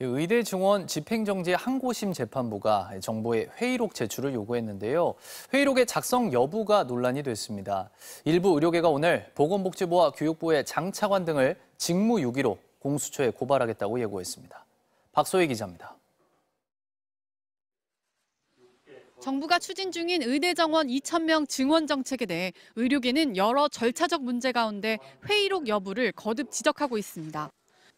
의대 증원 집행정지 항고심 재판부가 정부에 회의록 제출을 요구했는데요. 회의록의 작성 여부가 논란이 됐습니다. 일부 의료계가 오늘 보건복지부와 교육부의 장차관 등을 직무유기로 공수처에 고발하겠다고 예고했습니다. 박소희 기자입니다. 정부가 추진 중인 의대 정원 2천 명 증원 정책에 대해 의료계는 여러 절차적 문제 가운데 회의록 여부를 거듭 지적하고 있습니다.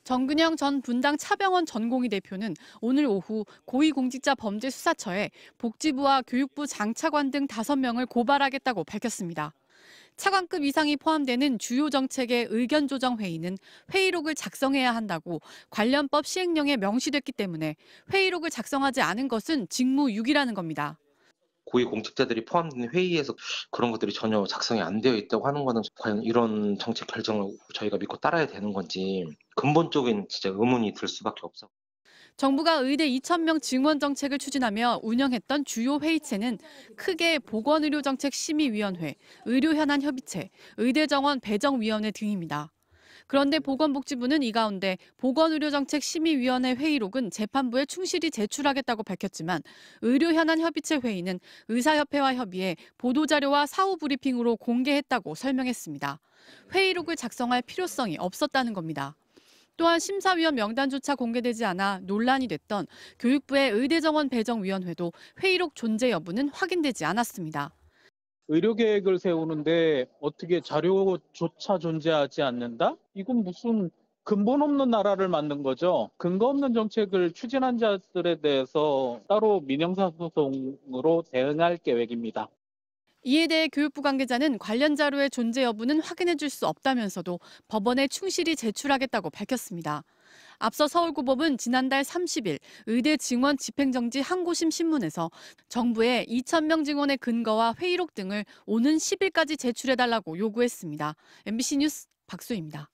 정근영 전 분당 차병원 전공의 대표는 오늘 오후 고위공직자범죄수사처에 복지부와 교육부 장차관 등 5명을 고발하겠다고 밝혔습니다. 차관급 이상이 포함되는 주요 정책의 의견 조정 회의는 회의록을 작성해야 한다고 관련법 시행령에 명시됐기 때문에 회의록을 작성하지 않은 것은 직무유기라는 겁니다. 고위 공직자들이 포함된 회의에서 그런 것들이 전혀 작성이 안 되어 있다고 하는 거는 과연 이런 정책 결정을 저희가 믿고 따라야 되는 건지 근본적인 진짜 의문이 들 수밖에 없어. 정부가 의대 2,000명 증원 정책을 추진하며 운영했던 주요 회의체는 크게 보건의료정책심의위원회, 의료현안협의체, 의대정원 배정위원회 등입니다. 그런데 보건복지부는 이 가운데 보건의료정책심의위원회 회의록은 재판부에 충실히 제출하겠다고 밝혔지만 의료 현안 협의체 회의는 의사협회와 협의해 보도자료와 사후 브리핑으로 공개했다고 설명했습니다. 회의록을 작성할 필요성이 없었다는 겁니다. 또한 심사위원 명단조차 공개되지 않아 논란이 됐던 교육부의 의대정원 배정위원회도 회의록 존재 여부는 확인되지 않았습니다. 의료 계획을 세우는데 어떻게 자료조차 존재하지 않는다? 이건 무슨 근본 없는 나라를 만든 거죠. 근거 없는 정책을 추진한 자들에 대해서 따로 민형사소송으로 대응할 계획입니다. 이에 대해 교육부 관계자는 관련 자료의 존재 여부는 확인해 줄 수 없다면서도 법원에 충실히 제출하겠다고 밝혔습니다. 앞서 서울고법은 지난달 30일 의대 증원 집행정지 항고심 신문에서 정부에 2 0명 증원의 근거와 회의록 등을 오는 10일까지 제출해달라고 요구했습니다. MBC 뉴스 박수입니다.